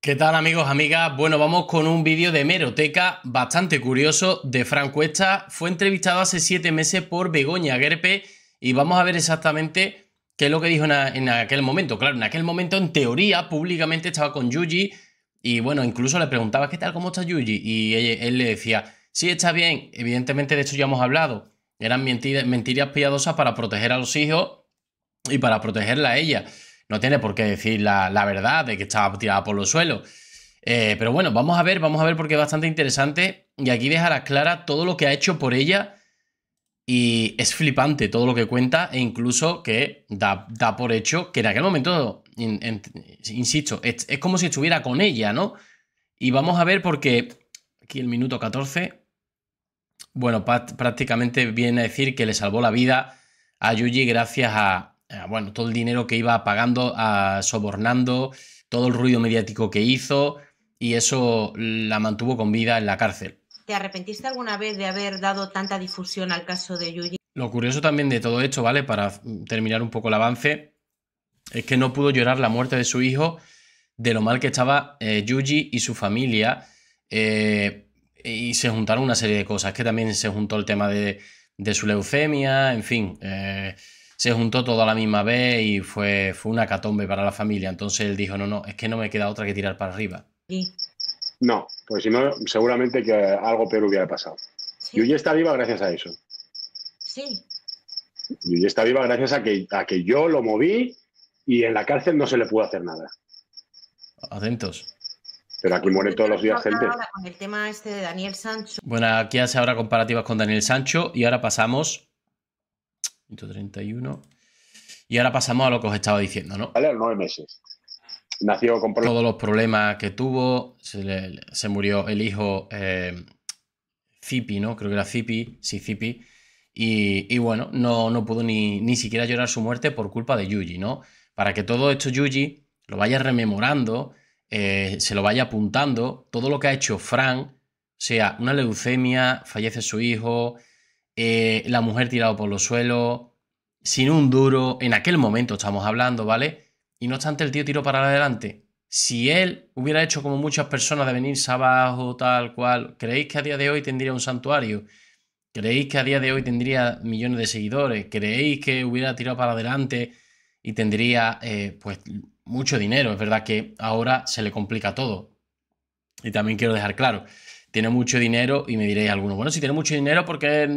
¿Qué tal amigos, amigas? Bueno, vamos con un vídeo de Meroteca bastante curioso de Frank Cuesta. Fue entrevistado hace siete meses por Begoña Gerpe y vamos a ver exactamente qué es lo que dijo en, aquel momento. Claro, en aquel momento en teoría públicamente estaba con Yuji y bueno, incluso le preguntaba qué tal, cómo está Yuji y él, le decía, sí está bien, evidentemente de esto ya hemos hablado. Eran mentiras, mentiras piadosas para proteger a los hijos y para protegerla a ella no tiene por qué decir la, verdad de que estaba tirada por los suelos. Eh, pero bueno, vamos a ver, vamos a ver porque es bastante interesante. Y aquí dejará clara todo lo que ha hecho por ella. Y es flipante todo lo que cuenta e incluso que da, por hecho que en aquel momento, insisto, es, como si estuviera con ella, ¿no? Y vamos a ver porque aquí el minuto 14, bueno, prácticamente viene a decir que le salvó la vida a Yuji gracias a, Ah, bueno, todo el dinero que iba pagando, a, ah, sobornando, todo el ruido mediático que hizo y eso la mantuvo con vida en la cárcel. ¿Te arrepentiste alguna vez de haber dado tanta difusión al caso de Yuji? Lo curioso también de todo esto, ¿vale? Para terminar un poco el avance, es que no pudo llorar la muerte de su hijo de lo mal que estaba eh, Yuji y su familia. Eh, y se juntaron una serie de cosas, que también se juntó el tema de, su leucemia, en fin. Eh, se juntó todo a la misma vez y fue, fue una catombe para la familia. Entonces él dijo, no, no, es que no me queda otra que tirar para arriba. No, pues si no, seguramente que algo peor hubiera pasado. Y hoy está viva gracias a eso. Sí. hoy está viva gracias a que, a que yo lo moví y en la cárcel no se le pudo hacer nada. Atentos. Pero aquí mueren todos los días gente. Con el tema este de Daniel Sancho. Bueno, aquí hace ahora comparativas con Daniel Sancho y ahora pasamos 131. Y ahora pasamos a lo que os estaba diciendo, ¿no? Vale, a los nueve meses. Nació con problemas. Todos los problemas que tuvo. Se, murió el hijo eh, ¿no? Creo que era Zipi. Sí, Zipi. Y, bueno, no, pudo ni, siquiera llorar su muerte por culpa de Yuji, ¿no? Para que todo esto Yuji lo vaya rememorando, eh, se lo vaya apuntando, todo lo que ha hecho Frank, sea, una leucemia, fallece su hijo, eh, la mujer tirado por los suelos, sin un duro, en aquel momento estamos hablando, ¿vale? Y no obstante, el tío tiró para adelante. Si él hubiera hecho como muchas personas de venir abajo, tal cual, ¿creéis que a día de hoy tendría un santuario? ¿Creéis que a día de hoy tendría millones de seguidores? ¿Creéis que hubiera tirado para adelante y tendría, eh, pues, mucho dinero? Es verdad que ahora se le complica todo. Y también quiero dejar claro, tiene mucho dinero y me diréis algunos, bueno, si tiene mucho dinero, porque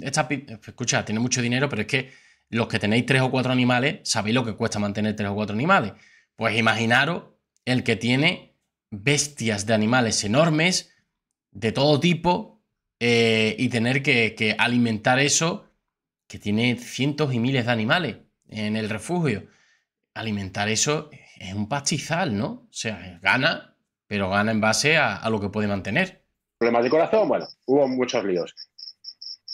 esta Escucha, tiene mucho dinero, pero es que los que tenéis tres o cuatro animales, sabéis lo que cuesta mantener tres o cuatro animales. Pues imaginaros el que tiene bestias de animales enormes, de todo tipo, eh, y tener que, alimentar eso, que tiene cientos y miles de animales en el refugio. Alimentar eso es un pastizal, ¿no? O sea, gana, pero gana en base a, lo que puede mantener problemas de corazón, bueno, hubo muchos líos.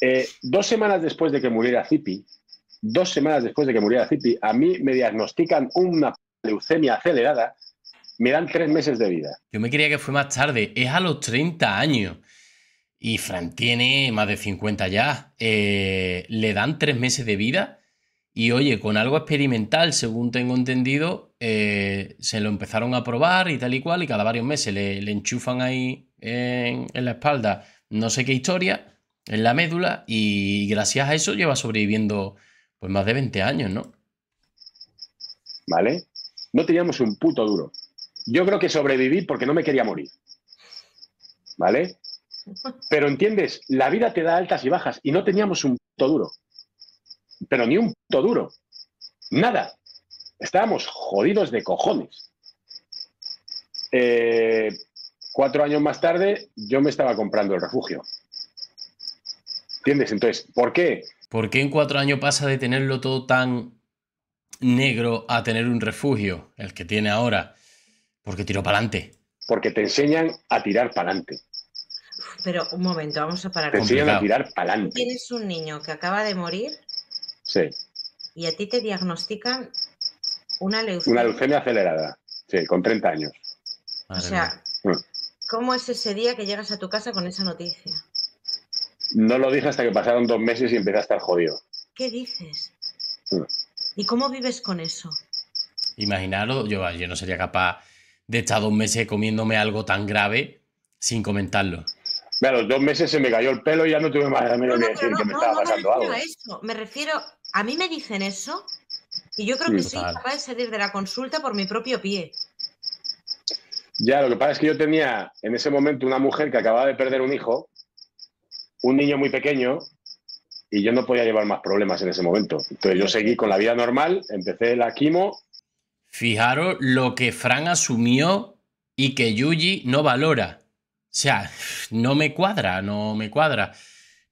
Eh, dos semanas después de que muriera Zipi, dos semanas después de que muriera Zipi, a mí me diagnostican una leucemia acelerada, me dan tres meses de vida. Yo me quería que fue más tarde, es a los 30 años. Y Fran tiene más de 50 ya. Eh, le dan tres meses de vida. Y oye, con algo experimental, según tengo entendido, eh, se lo empezaron a probar y tal y cual. Y cada varios meses le enchufan ahí en, la espalda no sé qué historia, en la médula, y gracias a eso lleva sobreviviendo pues más de 20 años, ¿no? ¿Vale? No teníamos un puto duro. Yo creo que sobreviví porque no me quería morir. ¿Vale? Pero entiendes, la vida te da altas y bajas y no teníamos un puto duro. Pero ni un puto duro. Nada. Estábamos jodidos de cojones. Eh, cuatro años más tarde yo me estaba comprando el refugio. ¿Entiendes? Entonces, ¿por qué? ¿Por qué en cuatro años pasa de tenerlo todo tan negro a tener un refugio, el que tiene ahora? Porque tiró para adelante. Porque te enseñan a tirar para adelante. Pero un momento, vamos a parar. Te enseñan a tirar para adelante. Tienes un niño que acaba de morir. Sí. Y a ti te diagnostican una leucemia. Una leucemia acelerada, sí, con 30 años. o sea, mm. ¿Cómo es ese día que llegas a tu casa con esa noticia? No lo dije hasta que pasaron dos meses y empecé a estar jodido. ¿Qué dices? ¿Y cómo vives con eso? Imaginaros, yo, no sería capaz de estar dos meses comiéndome algo tan grave sin comentarlo. Mira, los dos meses se me cayó el pelo y ya no tuve más de no, no, me estaba pasando Eso. Me refiero, a mí me dicen eso y yo creo que soy capaz de salir de la consulta por mi propio pie. Ya, lo que pasa es que yo tenía en ese momento una mujer que acababa de perder un hijo, un niño muy pequeño, y yo no podía llevar más problemas en ese momento. Entonces yo seguí con la vida normal, empecé la quimo. Fijaros lo que Fran asumió y que Yuji no valora. O sea, no me cuadra, no me cuadra.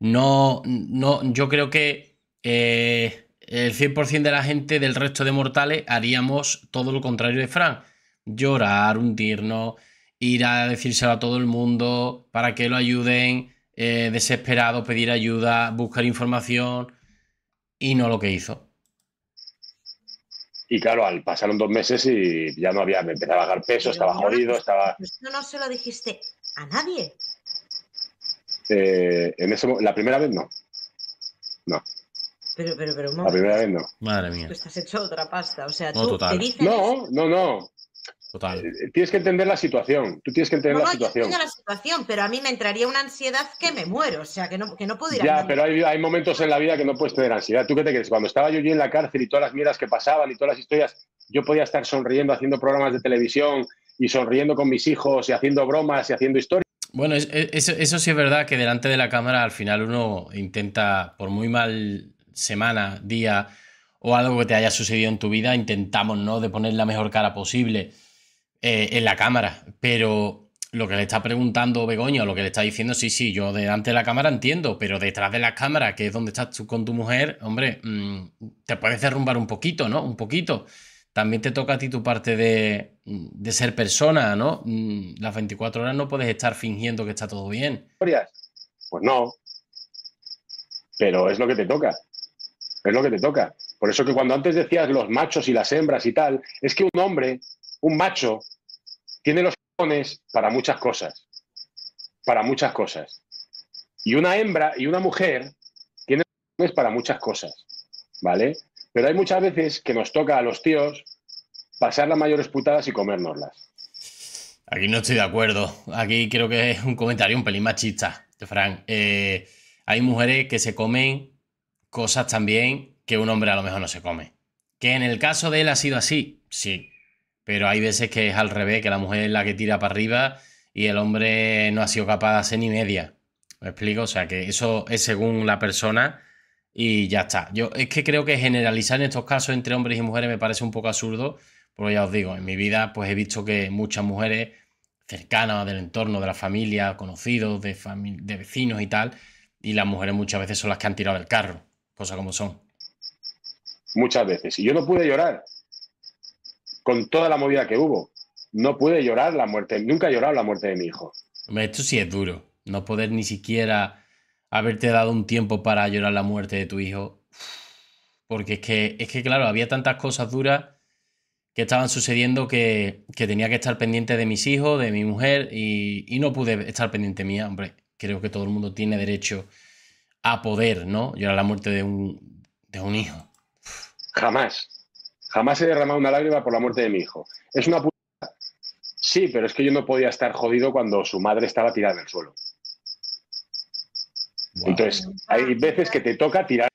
No, no, yo creo que eh, el 100% de la gente del resto de mortales haríamos todo lo contrario de Fran llorar, hundirnos, ir a decírselo a todo el mundo para que lo ayuden, eh, desesperado, pedir ayuda, buscar información, y no lo que hizo. Y claro, al pasaron dos meses y ya no había, me empezaba a bajar peso, estaba jodido, estaba. No, no se lo dijiste a nadie. Eh, en ese, la primera vez no. No. Pero, pero, pero, La primera vez no. Madre mía. estás hecho otra pasta. O sea, te No, no, no. Eh, eh, tienes que entender la situación. Tú tienes que entender la situación. entiendo la situación, pero a mí me entraría una ansiedad que me muero, o sea, que no, que Ya, pero hay, momentos en la vida que no puedes tener ansiedad. ¿Tú qué te crees? Cuando estaba yo allí en la cárcel y todas las mierdas que pasaban y todas las historias, yo podía estar sonriendo haciendo programas de televisión y sonriendo con mis hijos y haciendo bromas y haciendo historias. Bueno, eso sí es verdad que delante de la cámara al final uno intenta, por muy mal semana, día o algo que te haya sucedido en tu vida, intentamos, ¿no?, de poner la mejor cara posible. Eh, en la cámara, pero lo que le está preguntando Begoña, lo que le está diciendo, sí, sí, yo delante de la cámara entiendo, pero detrás de la cámara, que es donde estás tú con tu mujer, hombre, mm, te puedes derrumbar un poquito, ¿no? Un poquito. También te toca a ti tu parte de, mm, de ser persona, ¿no? Mm, las 24 horas no puedes estar fingiendo que está todo bien. Pues no. Pero es lo que te toca. Es lo que te toca. Por eso que cuando antes decías los machos y las hembras y tal, es que un hombre, un macho, tiene los dones para muchas cosas. Para muchas cosas. Y una hembra y una mujer tienen los para muchas cosas. ¿Vale? Pero hay muchas veces que nos toca a los tíos pasar las mayores putadas y comérnoslas. Aquí no estoy de acuerdo. Aquí creo que es un comentario un pelín machista, de Frank. Eh, hay mujeres que se comen cosas también que un hombre a lo mejor no se come. Que en el caso de él ha sido así, sí, pero hay veces que es al revés, que la mujer es la que tira para arriba y el hombre no ha sido capaz de hacer ni media. ¿Me explico? O sea, que eso es según la persona y ya está. Yo es que creo que generalizar en estos casos entre hombres y mujeres me parece un poco absurdo, porque ya os digo, en mi vida pues he visto que muchas mujeres cercanas del entorno, de la familia, conocidos, de, de vecinos y tal, y las mujeres muchas veces son las que han tirado el carro, cosas como son. Muchas veces. Y yo no pude llorar, con toda la movida que hubo. No pude llorar la muerte, nunca he llorado la muerte de mi hijo. Hombre, esto sí es duro. No poder ni siquiera haberte dado un tiempo para llorar la muerte de tu hijo. Porque es que, es que claro, había tantas cosas duras que estaban sucediendo que, que tenía que estar pendiente de mis hijos, de mi mujer, y, y no pude estar pendiente mía. Hombre, creo que todo el mundo tiene derecho a poder, ¿no? Llorar la muerte de un, de un hijo. Jamás. Jamás he derramado una lágrima por la muerte de mi hijo. Es una puta. Sí, pero es que yo no podía estar jodido cuando su madre estaba tirada en el suelo. Entonces, hay veces que te toca tirar.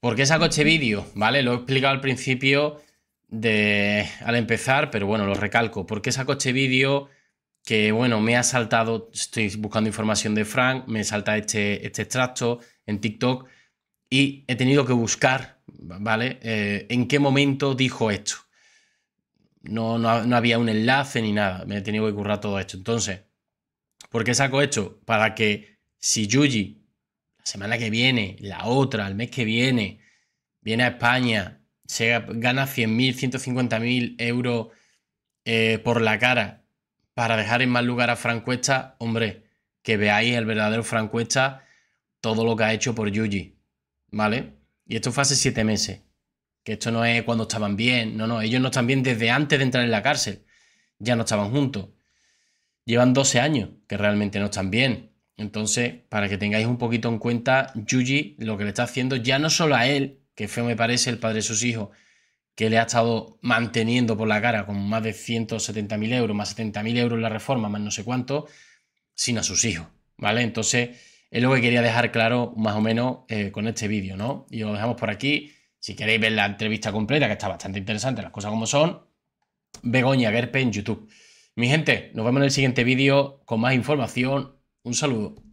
Porque esa coche vídeo, ¿vale? Lo he explicado al principio de al empezar, pero bueno, lo recalco. Porque esa coche vídeo que, bueno, me ha saltado, estoy buscando información de Frank, me salta este, este extracto en TikTok y he tenido que buscar ¿vale? Eh, ¿En qué momento dijo esto? No, no, había un enlace ni nada, me he tenido que currar todo esto. Entonces, ¿por qué saco esto? Para que si Yuji, la semana que viene, la otra, el mes que viene, viene a España, gana 100.000, 150.000 euros eh, por la cara para dejar en mal lugar a Francuesta, hombre, que veáis el verdadero Francuesta, todo lo que ha hecho por Yuji, ¿vale? Y esto fue hace siete meses. Que esto no es cuando estaban bien. No, no, ellos no están bien desde antes de entrar en la cárcel. Ya no estaban juntos. Llevan 12 años que realmente no están bien. Entonces, para que tengáis un poquito en cuenta, Yuji lo que le está haciendo ya no solo a él, que feo me parece el padre de sus hijos, que le ha estado manteniendo por la cara con más de 170.000 euros, más 70.000 euros la reforma, más no sé cuánto, sino a sus hijos, ¿vale? Entonces, es lo que quería dejar claro más o menos eh, con este vídeo, ¿no? Y lo dejamos por aquí. Si queréis ver la entrevista completa, que está bastante interesante, las cosas como son, Begoña Gerpe en YouTube. Mi gente, nos vemos en el siguiente vídeo con más información. Un saludo.